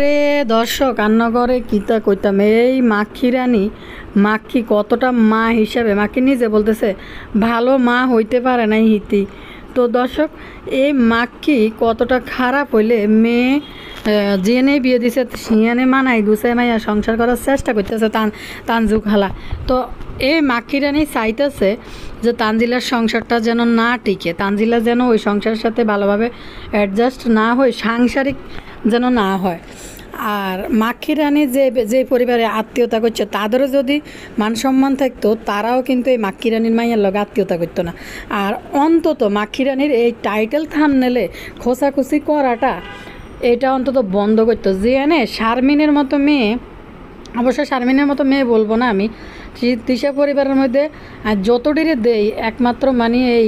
রে দর্শক আন্নগরে কিতা কইতাম এই মাখি রানী মাখি কতটা মা হিসাবে মাখি নিজে বলতেছে ভালো মা হইতে পারে নাই হিতি তো দর্শক এই মাখি কতটা খারাপ হইলে মেয়ে জেনে বিয়ে দিছে সিয়ানে মানাই গুছে মাইয়া সংসার করার চেষ্টা করতেছে তান তানজু খালা তো এই মাখিরানি চাইতেছে যে তানজিলার সংসারটা যেন না টিকে তানজিলা যেন ওই সংসারের সাথে ভালোভাবে অ্যাডজাস্ট না হয়ে সাংসারিক যেন না হয় আর মাখি রানী যে যে পরিবারে আত্মীয়তা করছে তাদেরও যদি মান সম্মান থাকতো তারাও কিন্তু এই মাক্ষী রানীর মাইয়ের লগে আত্মীয়তা করতো না আর অন্তত মাক্ষী রানীর এই টাইটেল নেলে খোসাখুসি করাটা এটা অন্তত বন্ধ করতো যে এনে শারমিনের মতো মেয়ে অবশ্য শারমিনের মতো মেয়ে বলবো না আমি তৃষা পরিবারের মধ্যে যতটিরে দেই একমাত্র মানে এই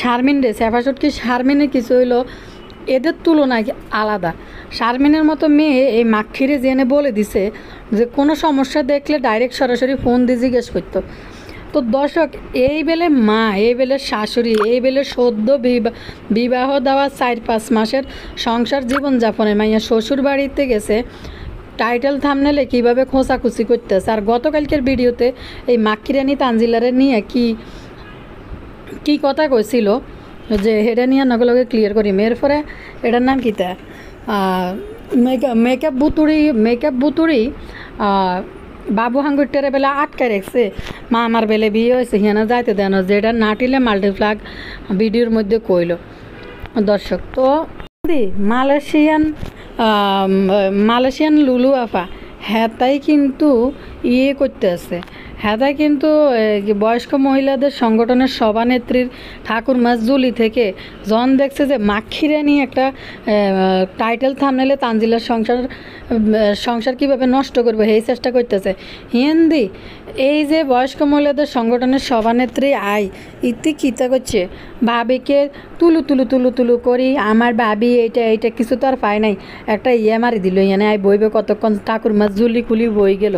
শারমিন রে স্যাফাসুটকি শারমিনে কিছু হইলো এদের তুলনায় আলাদা শারমিনের মতো মেয়ে এই মাক্ষিরে জেনে বলে দিছে যে কোনো সমস্যা দেখলে ডাইরেক্ট সরাসরি ফোন দিয়ে জিজ্ঞেস করতো তো দর্শক এই বেলে মা এই বেলে শাশুড়ি এই বেলে সদ্য বিবাহ দেওয়া চার পাঁচ মাসের সংসার জীবনযাপনে মাইয়া শ্বশুর বাড়িতে গেছে টাইটেল থামনেলে কীভাবে খোঁচাখুচি করতেছে আর গতকালকের ভিডিওতে এই মাক্ষিরানি তানজিলারে নিয়ে কি কি কথা কইছিল যে সেটা নিয়ে নগলগে ক্লিয়ার করিম এরপরে এটার নাম কীতা মেকআপ মেকআপ বুতুরি মেকআপ বুতুরি বাবু হাঙ্গুটারে বেলা আটকে রেখছে মা আমার বেলে বিয়ে হয়েছে হিয়ানা যাইতে দেন যে এটা নাটিলে মাল্টিপ্লাগ ভিডিওর মধ্যে কইল দর্শক তো মালয়েশিয়ান মালয়েশিয়ান লুলু আফা হ্যাঁ তাই কিন্তু ইয়ে করতে আছে হ্যাঁ কিন্তু বয়স্ক মহিলাদের সংগঠনের সভানেত্রীর ঠাকুর মাজুলি থেকে জন দেখছে যে মাক্ষিরা নিয়ে একটা টাইটেল থামনেলে তানজিলার সংসার সংসার কীভাবে নষ্ট করবে এই চেষ্টা করতেছে হিন্দি এই যে বয়স্ক মহিলাদের সংগঠনের সভানেত্রী আই ইতি কিতা করছে ভাবিকে তুলু তুলু তুলু তুলু করি আমার ভাবি এইটা এইটা কিছু তো আর পায় নাই একটা ইয়ে মারি দিল ইয়ানে আই বইবে কতক্ষণ ঠাকুর মাজুলি খুলি বই গেল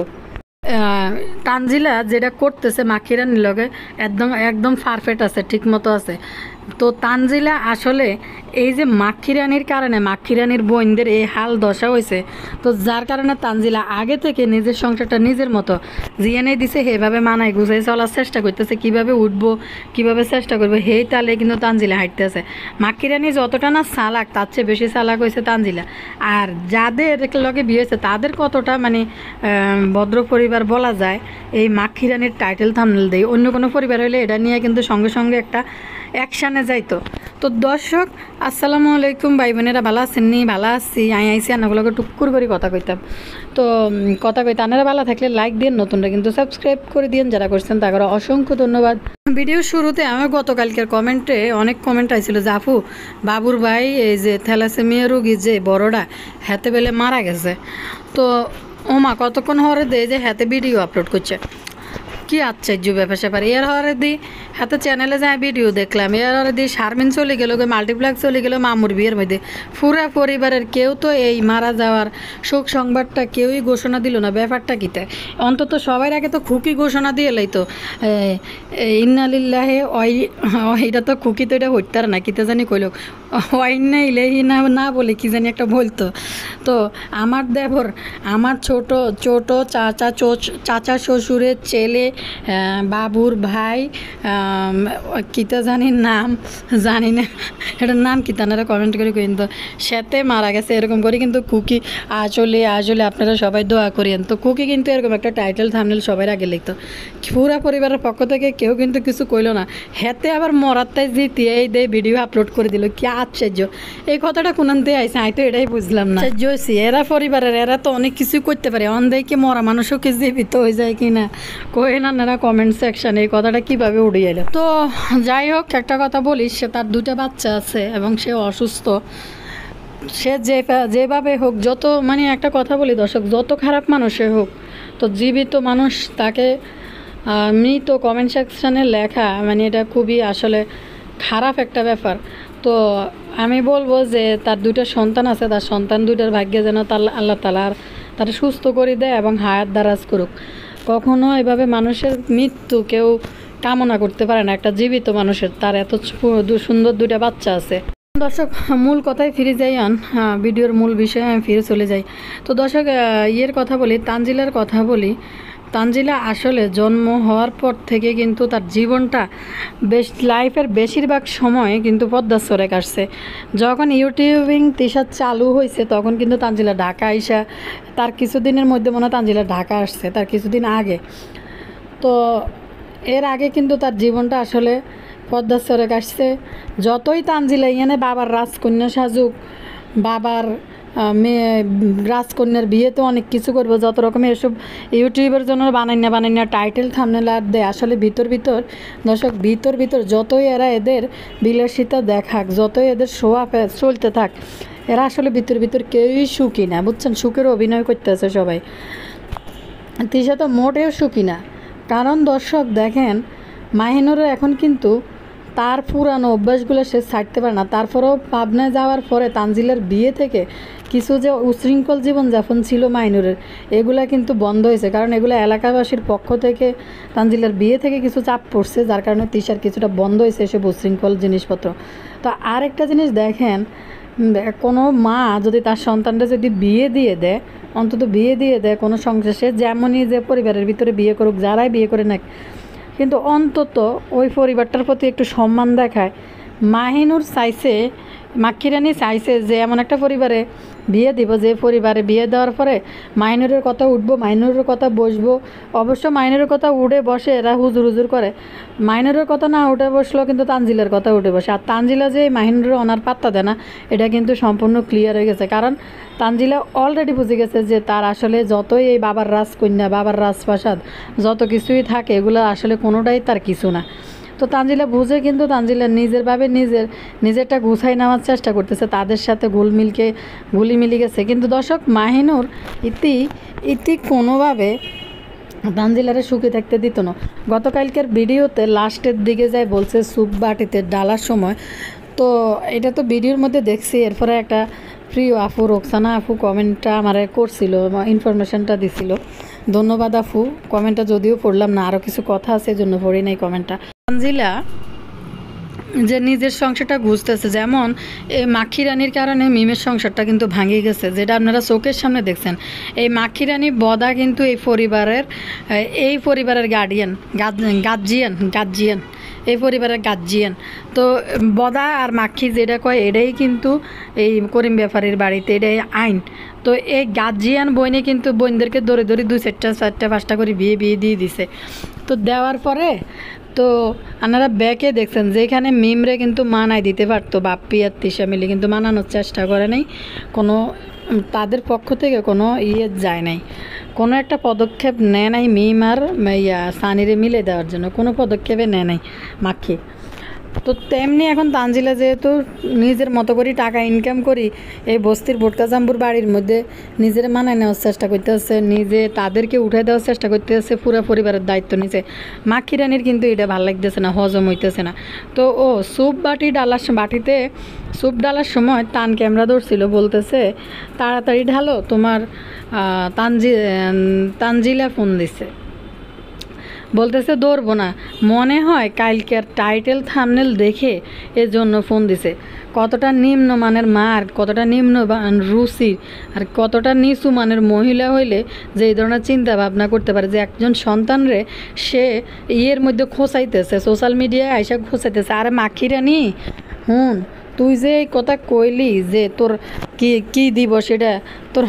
টানজিলা যেটা করতেছে মাখিরানির লগে একদম একদম পারফেক্ট আছে ঠিকমতো আছে তো তানজিলা আসলে এই যে মাক্ষিরানির কারণে মাক্ষিরানির বোনদের এই হাল দশা হয়েছে তো যার কারণে তানজিলা আগে থেকে নিজের সংসারটা নিজের মতো জিয়ানে দিছে সেভাবে মানায় গুছাই চলার চেষ্টা করতেছে কিভাবে উঠবো কিভাবে চেষ্টা করবো সেই তালে কিন্তু তানজিলা হাঁটতেছে মাক্ষিরানি যতটা না চালাক তার চেয়ে বেশি চালাক হয়েছে তানজিলা আর যাদের লগে বিয়ে হয়েছে তাদের কতটা মানে ভদ্র পরিবার বলা যায় এই মাক্ষিরানির টাইটেল থামনেল দেয় অন্য কোনো পরিবার হলে এটা নিয়ে কিন্তু সঙ্গে সঙ্গে একটা অ্যাকশানে যাইতো তো দর্শক আসসালামু আলাইকুম ভাই বোনেরা ভালো আছেন নি ভালো আছি আই আইসি আনাগুলোকে টুকুর করে কথা কইতাম তো কথা কইতে আনারা ভালো থাকলে লাইক দিন নতুনরা কিন্তু সাবস্ক্রাইব করে দিন যারা করছেন তারা অসংখ্য ধন্যবাদ ভিডিও শুরুতে আমার গতকালকের কমেন্টে অনেক কমেন্ট আইছিল জাফু বাবুর ভাই এই যে থ্যালাসেমিয়া রুগী যে বড়োটা হাতে বেলে মারা গেছে তো ওমা কতক্ষণ হরে দেয় যে হাতে ভিডিও আপলোড করছে কি আশ্চর্য ব্যাপার স্যাপার এর হওয়ার দি এত চ্যানেলে যায় ভিডিও দেখলাম এর হওয়ার দি শারমিন চলে গেল মাল্টিপ্লাক্স চলে গেল মামুর বিয়ের মধ্যে পুরা পরিবারের কেউ তো এই মারা যাওয়ার শোক সংবাদটা কেউই ঘোষণা দিল না ব্যাপারটা কী তাই অন্তত সবাই আগে তো খুকি ঘোষণা দিয়ে এলাই তো ইন্নালিল্লাহে ওই এটা তো খুকি তো এটা হইতার না কিতে জানি কইল অইন্না ইলেহি না না বলে কি জানি একটা বলতো তো আমার দেবর আমার ছোট ছোট চাচা চাচা শ্বশুরের ছেলে বাবুর ভাই কিতা জানি নাম জানি না এটার নাম কিতা আপনারা কমেন্ট করে কিন্তু সাথে মারা গেছে এরকম করে কিন্তু কুকি আসলে আসলে আপনারা সবাই দোয়া করেন তো কুকি কিন্তু এরকম একটা টাইটেল থামনেল সবাই আগে লিখতো পুরা পরিবারের পক্ষ থেকে কেউ কিন্তু কিছু কইল না হেতে আবার মরাত্তায় জিতিয়ে এই দেয় ভিডিও আপলোড করে দিল কি আশ্চর্য এই কথাটা কোনান্তে আইসে আই তো এটাই বুঝলাম না আশ্চর্য এরা পরিবারের এরা তো অনেক কিছু করতে পারে অন দেখে মরা মানুষও কি জীবিত হয়ে যায় কিনা কোয়েল আপনারা কমেন্ট সেকশানে এই কথাটা কিভাবে উড়ে এলো তো যাই হোক একটা কথা বলি সে তার দুটা বাচ্চা আছে এবং সে অসুস্থ সে যে যেভাবে হোক যত মানে একটা কথা বলি দর্শক যত খারাপ মানুষে হোক তো জীবিত মানুষ তাকে মৃত কমেন্ট সেকশানে লেখা মানে এটা খুবই আসলে খারাপ একটা ব্যাপার তো আমি বলবো যে তার দুটো সন্তান আছে তার সন্তান দুটার ভাগ্যে যেন তার আল্লাহ তালার তারা সুস্থ করে দেয় এবং হায়াত দারাজ করুক কখনো এভাবে মানুষের মৃত্যু কেউ কামনা করতে পারে না একটা জীবিত মানুষের তার এত সুন্দর দুটা বাচ্চা আছে দর্শক মূল কথায় ফিরে যাই আন হ্যাঁ, ভিডিওর মূল বিষয়ে আমি ফিরে চলে যাই তো দর্শক ইয়ের কথা বলি তানজিলার কথা বলি তানজিলা আসলে জন্ম হওয়ার পর থেকে কিন্তু তার জীবনটা বেশ লাইফের বেশিরভাগ সময় কিন্তু সরে কাটছে যখন ইউটিউবিং তিশা চালু হয়েছে তখন কিন্তু তানজিলা ঢাকা আইসা তার কিছুদিনের মধ্যে মনে হয় তানজিলা ঢাকা আসছে তার কিছুদিন আগে তো এর আগে কিন্তু তার জীবনটা আসলে সরে কাটছে যতই তানজিলা ইয়ানে বাবার রাজকন্যা সাজুক বাবার মেয়ে রাজকন্যার বিয়েতে অনেক কিছু করবো যত রকমের এসব ইউটিউবের জন্য বানান্যা না টাইটেল থামনেল আর দেয় আসলে ভিতর ভিতর দর্শক ভিতর ভিতর যতই এরা এদের বিলাসিতা দেখাক যতই এদের শোয়া চলতে থাক এরা আসলে ভিতর ভিতর কেউই সুখী না বুঝছেন সুখের অভিনয় করতেছে সবাই তৃষা তো মোটেও সুখী না কারণ দর্শক দেখেন মাহিনুরও এখন কিন্তু তার পুরানো অভ্যাসগুলো সে ছাড়তে পারে না তারপরেও পাবনায় যাওয়ার পরে তানজিলের বিয়ে থেকে কিছু যে উশৃঙ্খল জীবনযাপন ছিল মাইনুরের এগুলা কিন্তু বন্ধ হয়েছে কারণ এগুলো এলাকাবাসীর পক্ষ থেকে তানজিলার বিয়ে থেকে কিছু চাপ পড়ছে যার কারণে তিশার কিছুটা বন্ধ হয়েছে এসব উশৃঙ্খল জিনিসপত্র তো আরেকটা জিনিস দেখেন কোনো মা যদি তার সন্তানটা যদি বিয়ে দিয়ে দেয় অন্তত বিয়ে দিয়ে দেয় কোনো সংসারে যেমনই যে পরিবারের ভিতরে বিয়ে করুক যারাই বিয়ে করে নেয় কিন্তু অন্তত ওই পরিবারটার প্রতি একটু সম্মান দেখায় মাহিনুর সাইসে মাক্ষিরানি চাইছে যে এমন একটা পরিবারে বিয়ে দিব যে পরিবারে বিয়ে দেওয়ার পরে মাইনরের কথা উঠবো মাইনরের কথা বসবো অবশ্য মাইনরের কথা উঠে বসে এরা হুজুর হুজুর করে মাইনরের কথা না উঠে বসলো কিন্তু তানজিলের কথা উঠে বসে আর তানজিলা যে মাইনরের ওনার পাত্তা দেয় না এটা কিন্তু সম্পূর্ণ ক্লিয়ার হয়ে গেছে কারণ তানজিলা অলরেডি বুঝে গেছে যে তার আসলে যতই এই বাবার রাজকন্যা বাবার রাজপ্রাসাদ যত কিছুই থাকে এগুলো আসলে কোনোটাই তার কিছু না তো তানজিলা বুঝে কিন্তু তানজিলা নিজেরভাবে নিজের নিজেরটা গুছাই নেওয়ার চেষ্টা করতেছে তাদের সাথে মিলকে গুলি মিলি গেছে কিন্তু দর্শক মাহিনুর ইতি ইতি কোনোভাবে তানজিলারে সুখে থাকতে দিত না গতকালকের ভিডিওতে লাস্টের দিকে যায় বলছে স্যুপ বাটিতে ডালার সময় তো এটা তো ভিডিওর মধ্যে দেখছি এরপরে একটা প্রিয় আফু রোকসানা আফু কমেন্টটা আমার করছিল ইনফরমেশনটা দিছিল ধন্যবাদ আফু কমেন্টটা যদিও পড়লাম না আরও কিছু কথা আছে জন্য পড়ি নাই কমেন্টটা তানজিলা যে নিজের সংসারটা ঘুষতেছে যেমন এই মাখি রানীর কারণে মিমের সংসারটা কিন্তু ভাঙে গেছে যেটা আপনারা চোখের সামনে দেখছেন এই মাখি রানী বদা কিন্তু এই পরিবারের এই পরিবারের গার্ডিয়ান গার্জিয়ান গার্জিয়ান এই পরিবারের গার্জিয়ান তো বদা আর মাখি যেটা কয় এটাই কিন্তু এই করিম ব্যাপারীর বাড়িতে এটাই আইন তো এই গার্জিয়ান বইনে কিন্তু বোনদেরকে দরে দৌড়ে দুই চারটা চারটা পাঁচটা করে বিয়ে বিয়ে দিয়ে দিছে তো দেওয়ার পরে তো আপনারা ব্যাকে দেখছেন এখানে মিমরে কিন্তু মানায় দিতে পারতো বাপ্পি আর তিশা মিলে কিন্তু মানানোর চেষ্টা করে নাই কোনো তাদের পক্ষ থেকে কোনো ইয়ে যায় নাই কোনো একটা পদক্ষেপ নেয় নাই মিম আর ইয়া সানিরে মিলে দেওয়ার জন্য কোনো পদক্ষেপে নেয় নাই মাখিয়ে তো তেমনি এখন তানজিলা যেহেতু নিজের মতো করে টাকা ইনকাম করি এই বস্তির ভোটকাজাম্বুর বাড়ির মধ্যে নিজের মানায় নেওয়ার চেষ্টা করতেছে নিজে তাদেরকে উঠে দেওয়ার চেষ্টা করতেছে পুরো পরিবারের দায়িত্ব নিছে মাখি কিন্তু এটা ভাল লাগতেছে না হজম হইতেছে না তো ও স্যুপ বাটি ডালার বাটিতে স্যুপ ডালার সময় টান ক্যামেরা ধরছিল বলতেছে তাড়াতাড়ি ঢালো তোমার তানজি তানজিলা ফোন দিছে বলতেছে দৌড়বো না মনে হয় কালকের টাইটেল থামনেল দেখে এর জন্য ফোন দিছে কতটা নিম্ন মানের মার কতটা নিম্ন রুচি আর কতটা নিচু মানের মহিলা হইলে যে এই ধরনের চিন্তা ভাবনা করতে পারে যে একজন সন্তানরে সে ইয়ের মধ্যে খোঁচাইতেছে সোশ্যাল মিডিয়ায় আইসা খোঁচাইতেছে আরে নি হুম তুই যে এই কথা কইলি যে তোর কি কি দিবস এটা তোর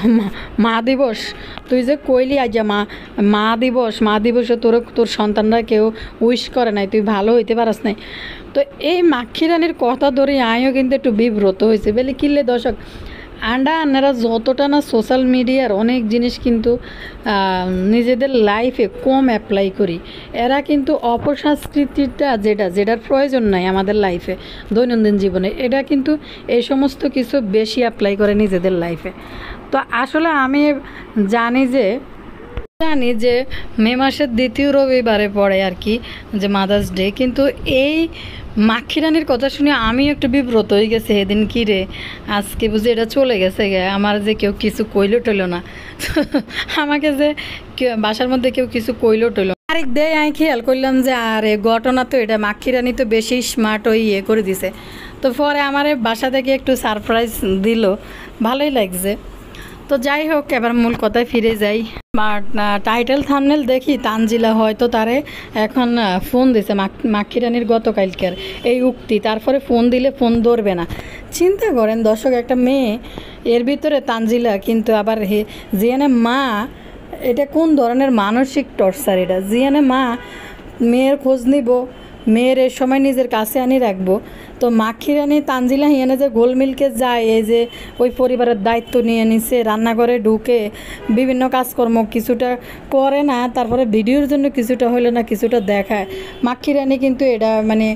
মা দিবস তুই যে কইলি আজ মা মা দিবস মা দিবসে তোর তোর সন্তানরা কেউ উইশ করে নাই তুই ভালো হইতে পারাস নাই তো এই মাক্ষী রানীর কথা ধরে আয়ও কিন্তু একটু বিব্রত হয়েছে বলে কিনলে দর্শক আন্ডা আনারা যতটা না সোশ্যাল মিডিয়ার অনেক জিনিস কিন্তু নিজেদের লাইফে কম অ্যাপ্লাই করি এরা কিন্তু অপসংস্কৃতিটা যেটা যেটার প্রয়োজন নাই আমাদের লাইফে দৈনন্দিন জীবনে এটা কিন্তু এই সমস্ত কিছু বেশি অ্যাপ্লাই করে নিজেদের লাইফে তো আসলে আমি জানি যে জানি যে মে মাসের দ্বিতীয় রবিবারে পড়ে আর কি যে মাদার্স ডে কিন্তু এই মাখিরানির কথা শুনে আমি একটু বিব্রত হয়ে গেছে এদিন কিরে আজকে বুঝি এটা চলে গেছে গে আমার যে কেউ কিছু কইলো টইলো না আমাকে যে বাসার মধ্যে কেউ কিছু কইলো টইলো আরেক দেয় আমি খেয়াল করলাম যে আরে ঘটনা তো এটা মাখিরানি তো বেশি স্মার্ট ওই ইয়ে করে দিছে তো পরে আমার বাসা থেকে একটু সারপ্রাইজ দিল ভালোই লাগছে তো যাই হোক এবার মূল কথায় ফিরে যাই টাইটেল থামনেল দেখি তানজিলা হয়তো তারে এখন ফোন দিছে মাক্ষী রানীর গতকালকের এই উক্তি তারপরে ফোন দিলে ফোন ধরবে না চিন্তা করেন দর্শক একটা মেয়ে এর ভিতরে তানজিলা কিন্তু আবার হে জিয়ানে মা এটা কোন ধরনের মানসিক টর্চার এটা জিয়ানে মা মেয়ের খোঁজ নিব মেয়ের এ সময় নিজের কাছে আনি রাখবো তো মাখিরানি তানজিলা হিয়ানে যে গোলমিলকে যায় এই যে ওই পরিবারের দায়িত্ব নিয়ে নিছে রান্নাঘরে ঢুকে বিভিন্ন কাজকর্ম কিছুটা করে না তারপরে ভিডিওর জন্য কিছুটা হইলে না কিছুটা দেখায় মাখিরানি কিন্তু এটা মানে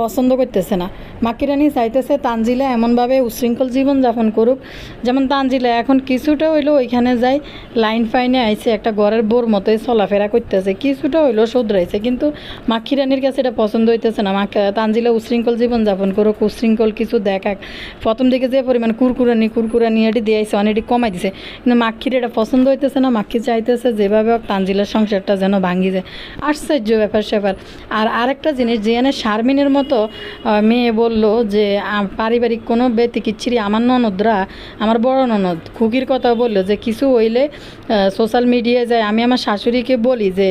পছন্দ করতেছে না মাকিরানি চাইতেছে তানজিলা এমনভাবে উশৃঙ্খল জীবনযাপন করুক যেমন তানজিলা এখন কিছুটা হইলেও ওইখানে যাই লাইন ফাইনে আইছে একটা ঘরের বোর মতোই চলাফেরা করতেছে কিছুটা হইলেও শোধরাইছে কিন্তু মাখিরানির কাছে এটা পছন্দ হইতেছে না আমাকে তানজিলা উশৃঙ্খল জীবনযাপন করুক উশৃঙ্খল কিছু দেখাক প্রথম দিকে যে পরিমাণ কুরকুরানি কুরকুরানি এটি দিয়েছে অনেকটি কমাই দিছে কিন্তু মাক্ষির এটা পছন্দ হইতেছে না মাক্ষি চাইতেছে যেভাবে হোক তানজিলার সংসারটা যেন ভাঙ্গি যায় আশ্চর্য ব্যাপার স্যাপার আর আরেকটা জিনিস এনে শারমিনের মতো মেয়ে বলল যে পারিবারিক কোনো ব্যতিকিচ্ছিরি আমার ননদরা আমার বড় ননদ খুকির কথা বললো যে কিছু হইলে সোশ্যাল মিডিয়ায় যায় আমি আমার শাশুড়িকে বলি যে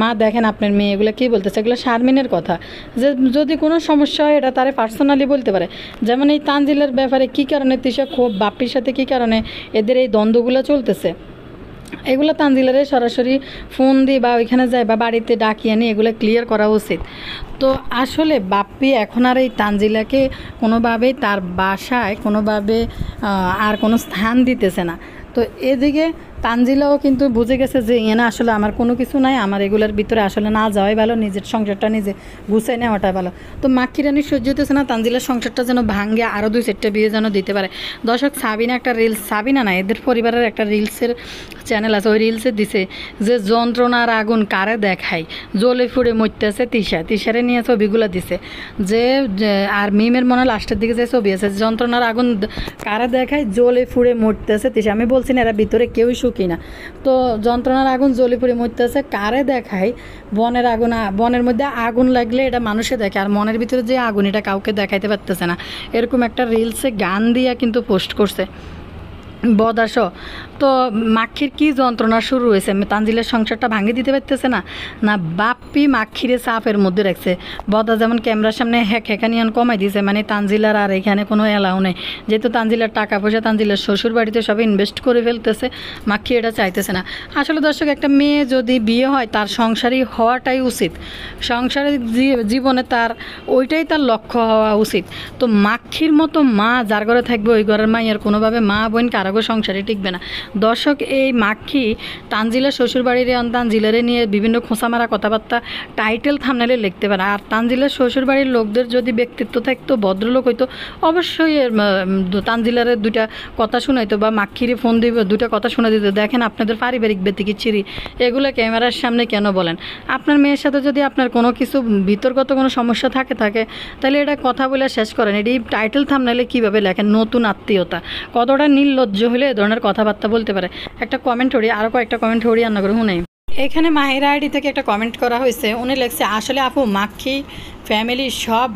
মা দেখেন আপনার মেয়েগুলো কী বলতেছে এগুলো শারমিনের কথা যে যদি কোনো সমস্যা হয় এটা তারা পার্সোনালি বলতে পারে যেমন এই তানজিলের ব্যাপারে কি কারণে তিশা ক্ষোভ বাপ্পির সাথে কি কারণে এদের এই দ্বন্দ্বগুলো চলতেছে এগুলো তানজিলারে সরাসরি ফোন দিয়ে বা ওইখানে যায় বা বাড়িতে ডাকিয়ে আনি এগুলো ক্লিয়ার করা উচিত তো আসলে বাপ্পি এখন আর এই তানজিলাকে কোনোভাবেই তার বাসায় কোনোভাবে আর কোনো স্থান দিতেছে না তো এদিকে তানজিলাও কিন্তু বুঝে গেছে যে এনা আসলে আমার কোনো কিছু নাই আমার এগুলোর ভিতরে আসলে না যাওয়াই ভালো নিজের সংসারটা নিজে গুছাই নেওয়াটা ভালো তো মাক্ষিরানি সহ্য হতেছে না তানজিলার সংসারটা যেন ভাঙ্গে আরও দুই চারটা বিয়ে যেন দিতে পারে দর্শক সাবিনা একটা রিলস সাবিনা না এদের পরিবারের একটা রিলসের চ্যানেল আছে ওই রিলসে দিছে যে যন্ত্রণার আগুন কারে দেখায় জলে ফুড়ে মরতেছে তিসা তিসারে নিয়ে ছবিগুলো দিছে যে আর মিমের মনে লাস্টের দিকে যে ছবি আছে যন্ত্রণার আগুন কারে দেখায় জলে ফুড়ে মরতেছে তিসা আমি বলছি না এরা ভিতরে কেউই কিনা না তো যন্ত্রণার আগুন জ্বলে পড়ে মরতেছে কারে দেখায় বনের আগুন বনের মধ্যে আগুন লাগলে এটা মানুষে দেখে আর মনের ভিতরে যে আগুন এটা কাউকে দেখাইতে পারতেছে না এরকম একটা রিলসে গান দিয়া কিন্তু পোস্ট করছে বদাস তো মাক্ষির কি যন্ত্রণা শুরু হয়েছে তানজিলের সংসারটা ভাঙে দিতে পারতেছে না না বাপ্পি মাক্ষিরে চাপের মধ্যে রাখছে বদা যেমন ক্যামেরার সামনে হ্যাক হ্যাকানিয়ান কমাই দিয়েছে মানে তানজিলার আর এখানে কোনো এলাও নেই যেহেতু তানজিলার টাকা পয়সা তানজিলার শ্বশুর বাড়িতে সব ইনভেস্ট করে ফেলতেছে মাক্ষি এটা চাইতেছে না আসলে দর্শক একটা মেয়ে যদি বিয়ে হয় তার সংসারই হওয়াটাই উচিত সংসারের জীবনে তার ওইটাই তার লক্ষ্য হওয়া উচিত তো মাক্ষির মতো মা যার ঘরে থাকবে ওই ঘরের মাইয়ার কোনোভাবে মা বোন কারাগো সংসারে টিকবে না দর্শক এই মাক্ষী তানজিলা শ্বশুরবাড়ির তানজিলারে নিয়ে বিভিন্ন খোঁসামারা কথাবার্তা টাইটেল থামনালে লিখতে পারে আর তানজিলার শ্বশুরবাড়ির লোকদের যদি ব্যক্তিত্ব থাকতো ভদ্রলোক হইতো অবশ্যই তানজিলারের দুইটা কথা শোনাইতো বা মাক্ষীর ফোন দিব দুটা কথা শোনা দিত দেখেন আপনাদের পারিবারিক ব্যক্তিকে চিরি এগুলো ক্যামেরার সামনে কেন বলেন আপনার মেয়ের সাথে যদি আপনার কোনো কিছু বিতর্কত কোনো সমস্যা থাকে থাকে তাহলে এটা কথা বলে শেষ করেন এটি টাইটেল থামনালে কিভাবে লেখেন নতুন আত্মীয়তা কতটা নির্লজ্জ হলে এ ধরনের কথাবার্তা বলতে পারে একটা কমেন্ট হরি আরও কয়েকটা কমেন্ট হরি রান্না করে হুনে এখানে মাহিরা আইডি থেকে একটা কমেন্ট করা হয়েছে উনি লেখছে আসলে আপু মাক্ষি ফ্যামিলি সব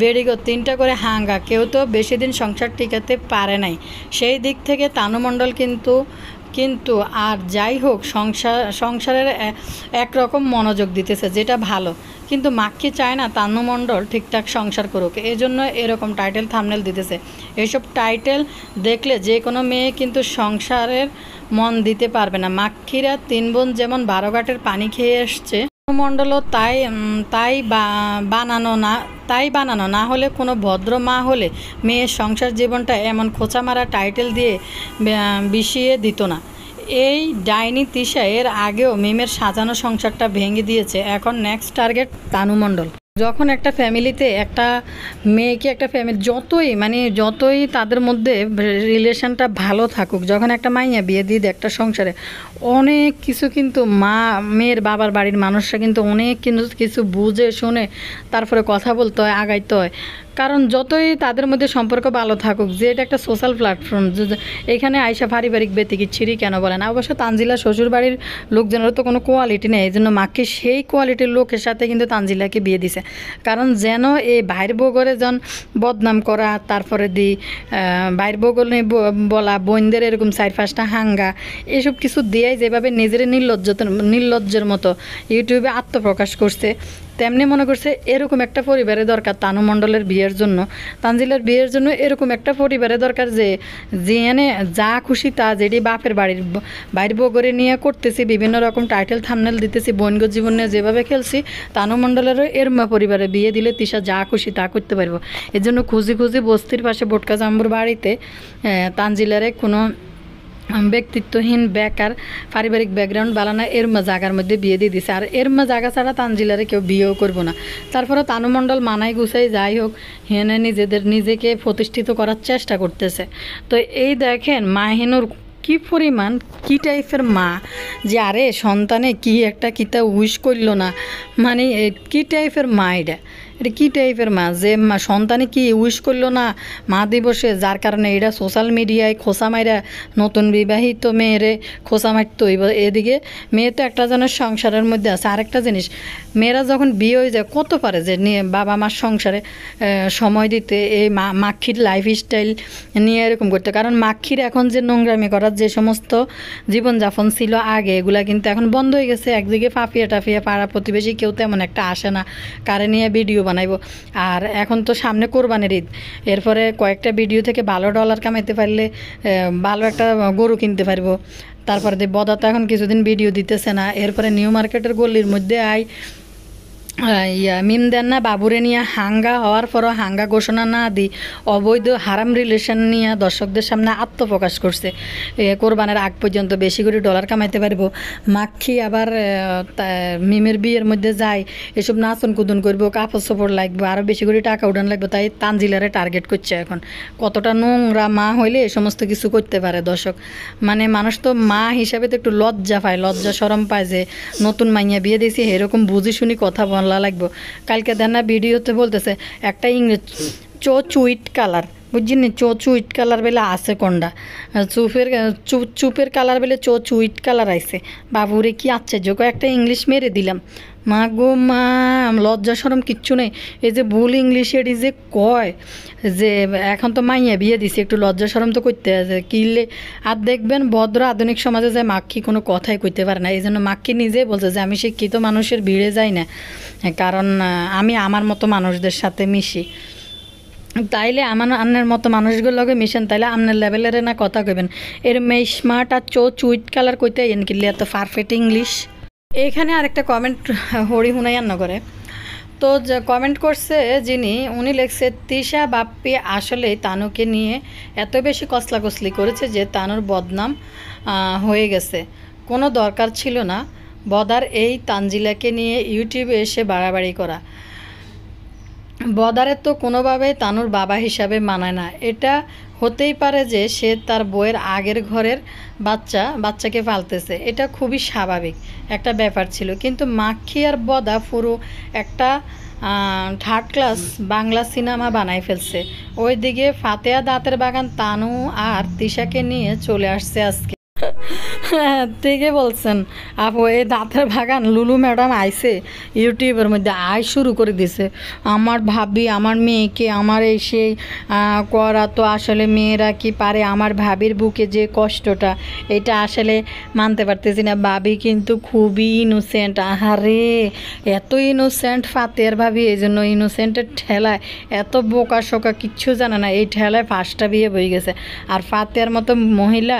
বেড়িগো তিনটা করে হাঙ্গা কেউ তো বেশি দিন সংসার টিকাতে পারে নাই সেই দিক থেকে তানুমণ্ডল কিন্তু কিন্তু আর যাই হোক সংসার সংসারের একরকম মনোযোগ দিতেছে যেটা ভালো কিন্তু মাক্কি চায় না তানু ঠিকঠাক সংসার করুক এই জন্য এরকম টাইটেল থামনেল দিতেছে এইসব টাইটেল দেখলে যে কোনো মেয়ে কিন্তু সংসারের মন দিতে পারবে না মাক্ষিরা তিন বোন যেমন বারোঘাটের পানি খেয়ে এসছে মণ্ডল তাই তাই বানানো না তাই বানানো না হলে কোনো ভদ্র মা হলে মেয়ের সংসার জীবনটা এমন খোঁচা মারা টাইটেল দিয়ে বিষিয়ে দিত না এই ডাইনি তিশা এর আগেও মিমের সাজানো সংসারটা ভেঙে দিয়েছে এখন নেক্সট টার্গেট তানুমণ্ডল যখন একটা ফ্যামিলিতে একটা মেয়েকে একটা ফ্যামিলি যতই মানে যতই তাদের মধ্যে রিলেশনটা ভালো থাকুক যখন একটা মাইয়া বিয়ে দিয়ে দেয় একটা সংসারে অনেক কিছু কিন্তু মা মেয়ের বাবার বাড়ির মানুষরা কিন্তু অনেক কিন্তু কিছু বুঝে শুনে তারপরে কথা বলতে হয় আগাইতে হয় কারণ যতই তাদের মধ্যে সম্পর্ক ভালো থাকুক যে এটা একটা সোশ্যাল প্ল্যাটফর্ম এখানে আয়সা পারিবারিক ছিঁড়ি কেন বলেন অবশ্য তানজিলা শ্বশুর বাড়ির লোকজনেরও তো কোনো কোয়ালিটি নেই এই জন্য মাকে সেই কোয়ালিটির লোকের সাথে কিন্তু তানজিলাকে বিয়ে দিছে কারণ যেন এই ভাইয়ের বগরে যেন বদনাম করা তারপরে দি ভাইয়ের নিয়ে বলা বোনদের এরকম চার পাঁচটা হাঙ্গা এসব কিছু দিয়েই যেভাবে নিজের নির্লজ্জ নির্লজ্জের মতো ইউটিউবে আত্মপ্রকাশ করছে তেমনি মনে করছে এরকম একটা পরিবারে দরকার তানু মণ্ডলের বিয়ের জন্য তানজিলের বিয়ের জন্য এরকম একটা পরিবারে দরকার যে যেখানে যা খুশি তা যেটি বাপের বাড়ির বাইর বগরে নিয়ে করতেছি বিভিন্ন রকম টাইটেল থামনেল দিতেছি বনগ জীবনে যেভাবে খেলছি তানু মণ্ডলেরও মা পরিবারে বিয়ে দিলে তিশা যা খুশি তা করতে পারবো এর জন্য খুঁজি খুঁজি বস্তির পাশে বোটকা জাম্বুর বাড়িতে তানজিলারে কোনো ব্যক্তিত্বহীন বেকার পারিবারিক ব্যাকগ্রাউন্ড বালানা এর জায়গার মধ্যে বিয়ে দিয়ে দিছে আর এর জায়গা ছাড়া তানজিলারে কেউ বিয়েও করবো না তারপরে তানুমণ্ডল মানাই গুছাই যাই হোক হেনে নিজেদের নিজেকে প্রতিষ্ঠিত করার চেষ্টা করতেছে তো এই দেখেন মাহিনুর কি পরিমাণ কি টাইপের মা যে আরে সন্তানে কি একটা কিতা উইশ করলো না মানে কি টাইপের মা এটা এটা কী টাইপের মা যে মা সন্তানে কি উইশ করলো না মা দিবসে যার কারণে এটা সোশ্যাল মিডিয়ায় খোসা মাইরা নতুন বিবাহিত মেয়েরে খোসা মারতো এদিকে মেয়ে তো একটা জনের সংসারের মধ্যে আছে আরেকটা জিনিস মেয়েরা যখন বিয়ে হয়ে যায় কত পারে যে নিয়ে বাবা মার সংসারে সময় দিতে এই মা মাক্ষির লাইফ স্টাইল নিয়ে এরকম করতে কারণ মাক্ষির এখন যে নোংরামি করার যে সমস্ত জীবনযাপন ছিল আগে এগুলা কিন্তু এখন বন্ধ হয়ে গেছে একদিকে ফাফিয়া টাফিয়া পাড়া প্রতিবেশী কেউ তেমন একটা আসে না কারে নিয়ে ভিডিও বানাইব আর এখন তো সামনে কোরবানির ঈদ এরপরে কয়েকটা ভিডিও থেকে ভালো ডলার কামাইতে পারলে ভালো একটা গরু কিনতে পারবো তারপরে বদা তো এখন কিছুদিন ভিডিও দিতেছে না এরপরে নিউ মার্কেটের গলির মধ্যে আয় ইয়া দেন না বাবুরে নিয়ে হাঙ্গা হওয়ার পরও হাঙ্গা ঘোষণা না দি অবৈধ হারাম রিলেশন নিয়ে দর্শকদের সামনে আত্মপ্রকাশ করছে কোরবানের আগ পর্যন্ত বেশি করে ডলার কামাইতে পারবো মাক্ষি আবার মিমের বিয়ের মধ্যে যায় এসব নাচন কুদন করবো কাপড় চোপড় লাগবে আরও বেশি করে টাকা উঠান লাগবে তাই তানজিলারে টার্গেট করছে এখন কতটা নোংরা মা হইলে এ সমস্ত কিছু করতে পারে দর্শক মানে মানুষ তো মা হিসাবে তো একটু লজ্জা পায় লজ্জা সরম পায় যে নতুন মাইয়া বিয়ে দিয়েছি এরকম বুঝি শুনি কথা বল খোলা লাগবে কালকে দেনা ভিডিওতে বলতেছে একটা ইংরেজ চো চুইট কালার নি চো চুইট কালার বেলে আছে কোনটা চুপের চুপের কালার বেলে চো চুইট কালার আইছে বাবুরে কি যোগ একটা ইংলিশ মেরে দিলাম মা গো মা লজ্জা সরম কিচ্ছু নেই এই যে ভুল ইংলিশে এটি যে কয় যে এখন তো মাইয়া বিয়ে দিছে একটু লজ্জা সরম তো করতে আছে কিনলে আর দেখবেন ভদ্র আধুনিক সমাজে যে মাক্ষী কোনো কথাই কইতে পারে না এই জন্য মাক্ষী নিজেই বলছে যে আমি শিক্ষিত মানুষের ভিড়ে যাই না কারণ আমি আমার মতো মানুষদের সাথে মিশি তাইলে আমার আন্নের মতো মানুষগুলোর লগে মিশেন তাইলে আপনার লেভেলের না কথা কইবেন এর মেয়ে স্মার্ট আর চো চুইট কালার কইতে এনকিলে এত পারফেক্ট ইংলিশ এখানে আরেকটা কমেন্ট হরি হুনাইয়ান্না করে তো কমেন্ট করছে যিনি উনি লেখছে তিশা বাপ্পি আসলে তানুকে নিয়ে এত বেশি কসলা কসলি করেছে যে তানুর বদনাম হয়ে গেছে কোনো দরকার ছিল না বদার এই তানজিলাকে নিয়ে ইউটিউবে এসে বাড়াবাড়ি করা বদারের তো কোনোভাবেই তানুর বাবা হিসাবে মানায় না এটা হতেই পারে যে সে তার বইয়ের আগের ঘরের বাচ্চা বাচ্চাকে পালতেছে এটা খুবই স্বাভাবিক একটা ব্যাপার ছিল কিন্তু মাক্ষী আর বদা পুরো একটা থার্ড ক্লাস বাংলা সিনেমা বানায় ফেলছে ওইদিকে ফাতেয়া দাঁতের বাগান তানু আর তিশাকে নিয়ে চলে আসছে আজকে হ্যাঁ ঠিকই বলছেন আপু এই দাঁতের বাগান লুলু ম্যাডাম আইসে ইউটিউবের মধ্যে আয় শুরু করে দিছে আমার ভাবি আমার মেয়েকে আমার এই সেই করা তো আসলে মেয়েরা কি পারে আমার ভাবির বুকে যে কষ্টটা এটা আসলে মানতে পারতেছি না ভাবি কিন্তু খুবই ইনোসেন্ট আহারে এত ইনোসেন্ট ফাতের ভাবি এই জন্য ইনোসেন্টের ঠেলায় এত বোকা শোকা কিচ্ছু জানে না এই ঠেলায় ফার্স্টটা বিয়ে বই গেছে আর ফাতের মতো মহিলা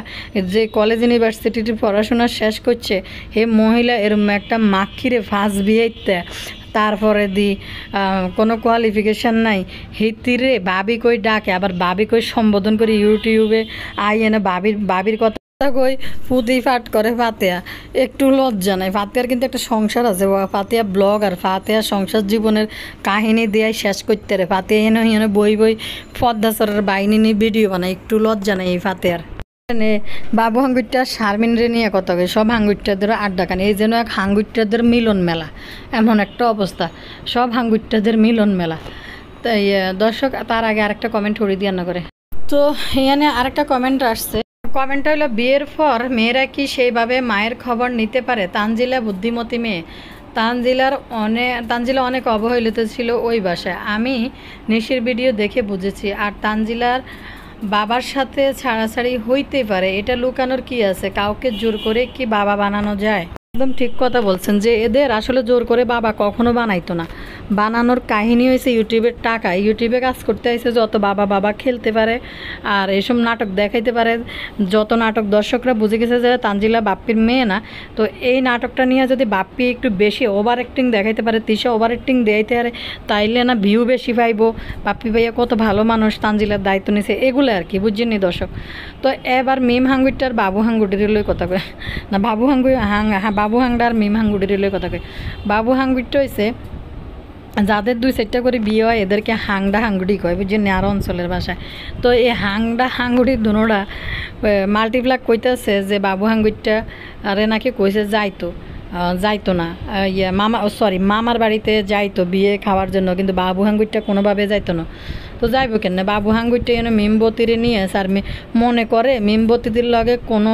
যে কলেজ ইউনিভার্সিটির পড়াশোনা শেষ করছে হে মহিলা এরম একটা মাখিরে ফাঁস বিয়েতে তারপরে দি কোনো কোয়ালিফিকেশান নাই হিতিরে বাবি কই ডাকে আবার বাবি কই সম্বোধন করে ইউটিউবে আই এনে বাবির বাবির কথা কই ফুদি ফাট করে ফাতেয়া একটু লজ্জা নাই ফাতেয়ার কিন্তু একটা সংসার আছে ফাতেয়া ব্লগ আর ফাতেয়া সংসার জীবনের কাহিনী দেয়াই শেষ করতে রে ফাতেয়া এনে বই বই পদ্মাচরের বাইনি নিয়ে ভিডিও বানায় একটু লজ্জা নাই এই ফাতেয়ার মানে বাবু হাঙ্গুরটা শারমিনরে নিয়ে কত গে সব হাঙ্গুরটা আড্ডা আড্ডাখানি এই যেন এক হাঙ্গুরটাদের মিলন মেলা এমন একটা অবস্থা সব হাঙ্গুরটাদের মিলন মেলা তাই দর্শক তার আগে আরেকটা কমেন্ট হরি দিয়ে না করে তো এখানে আরেকটা কমেন্ট আসছে কমেন্টটা হলো বিয়ের পর মেয়েরা কি সেইভাবে মায়ের খবর নিতে পারে তানজিলা বুদ্ধিমতী মেয়ে তানজিলার অনেক তানজিলা অনেক অবহেলিত ছিল ওই বাসায় আমি নিশির ভিডিও দেখে বুঝেছি আর তানজিলার বাবার সাথে ছাড়াছাড়ি হইতে পারে এটা লুকানোর কি আছে কাউকে জোর করে কি বাবা বানানো যায় একদম ঠিক কথা বলছেন যে এদের আসলে জোর করে বাবা কখনো বানাইতো না বানানোর কাহিনী হয়েছে ইউটিউবের টাকা ইউটিউবে কাজ করতে হয়েছে যত বাবা বাবা খেলতে পারে আর এসব নাটক দেখাইতে পারে যত নাটক দর্শকরা বুঝে গেছে যে তানজিলা বাপ্পির মেয়ে না তো এই নাটকটা নিয়ে যদি বাপ্পি একটু বেশি ওভার অ্যাক্টিং দেখাইতে পারে তিশা ওভার অ্যাক্টিং দেখাইতে পারে তাইলে না ভিউ বেশি পাইবো বাপ্পি ভাইয়া কত ভালো মানুষ তানজিলার দায়িত্ব নিয়েছে এগুলো আর কি বুঝছেন দর্শক তো এবার মিম হাঙ্গুইটা বাবু হাঙ্গুটির লই কথা কয় না বাবু হাঙ্গুই হাং হ্যাঁ, বাবু হাংডা আর মিম হাঙ্গুটির লই কথা কয় বাবু হাঙ্গুইটা হয়েছে যাদের দুই সাইডটা করে বিয়ে হয় এদেরকে হাংডা হাঙ্গুড়ি কয় বুঝছেন আর অঞ্চলের ভাষায় তো এই হাংডা হাঙ্গুড়ি দুনোরা মাল্টিপ্লাক কইতেছে যে বাবু হাঙ্গুড়িটা আরে নাকি কইছে যাইতো যাইতো না ইয়ে মামা সরি মামার বাড়িতে যাইতো বিয়ে খাওয়ার জন্য কিন্তু বাবু হাঙ্গুড়িটা কোনোভাবে যাইতো না তো যাইব কেন বাবু হাঙ্গুইটা এনে মেমবতিরে নিয়ে আর মনে করে মেমবতিদের লগে কোনো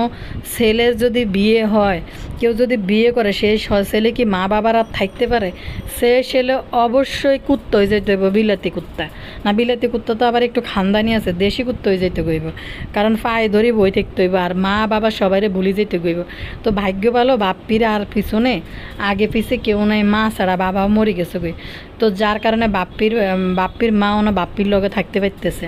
ছেলের যদি বিয়ে হয় কেউ যদি বিয়ে করে সেই ছেলে কি মা বাবার আর থাকতে পারে সে ছেলে অবশ্যই কুত্ত হয়ে যেতে হইব বিলাতি কুত্তা না বিলাতি কুত্তা তো আবার একটু খানদানি আছে দেশি কুত্ত হয়ে যেতে গইব কারণ পায়ে ধরি বই থাকতে হইব আর মা বাবা সবাইরে ভুলি যেতে গইব তো ভাগ্য ভালো বাপ্পিরা আর পিছনে আগে পিছে কেউ নাই মা ছাড়া বাবা মরে গেছে গই তো যার কারণে বাপ্পির বাপ্পির মা না বাপ্পির লগে থাকতে পারতেছে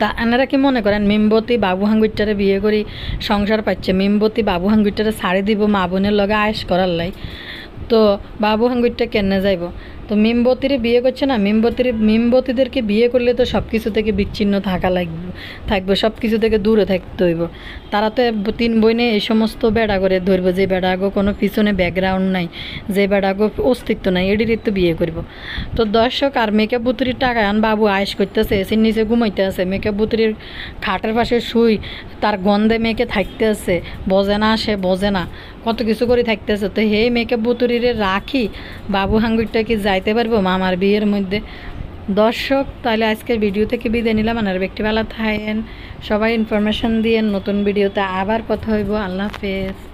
তা এনারা কি মনে করেন মিমবতী বাবু হাঙ্গুইটারে বিয়ে করি সংসার পাচ্ছে মিমবতী বাবু হাঙ্গুইটারে ছাড়ে দিব মা বোনের লগে আয়েস করার লাই তো বাবু হাঙ্গুইটটা কেনে যাইব তো মিমবতীরে বিয়ে করছে না মেমবতীর মেমবতীদেরকে বিয়ে করলে তো সব কিছু থেকে বিচ্ছিন্ন থাকা লাগবে থাকবে সব কিছু থেকে দূরে থাকতে হইব তারা তো তিন বইনে এই সমস্ত বেড়া করে ধরব যে বেড়া আগো কোনো পিছনে ব্যাকগ্রাউন্ড নাই যে বেড়া আগো অস্তিত্ব নাই এডির তো বিয়ে করব তো দর্শক আর মেকআপ বুতুরির টাকা আন বাবু আয়েস করতেছে এসে নিচে ঘুমাইতে আছে মেকআপ বুতুরির খাটের পাশে শুই তার গন্ধে মেয়েকে থাকতে আছে বজে না সে বজে না কত কিছু করে থাকতেছে তো হে মেকআপ বুতুরিরে রাখি বাবু হাঙ্গুরটা কি যাই খাইতে পারবো মামার বিয়ের মধ্যে দর্শক তাহলে আজকের ভিডিও থেকে বিদায় নিলাম আর ব্যক্তিবেলা থাকেন সবাই ইনফরমেশন দিয়ে নতুন ভিডিওতে আবার কথা হইব আল্লাহ হাফেজ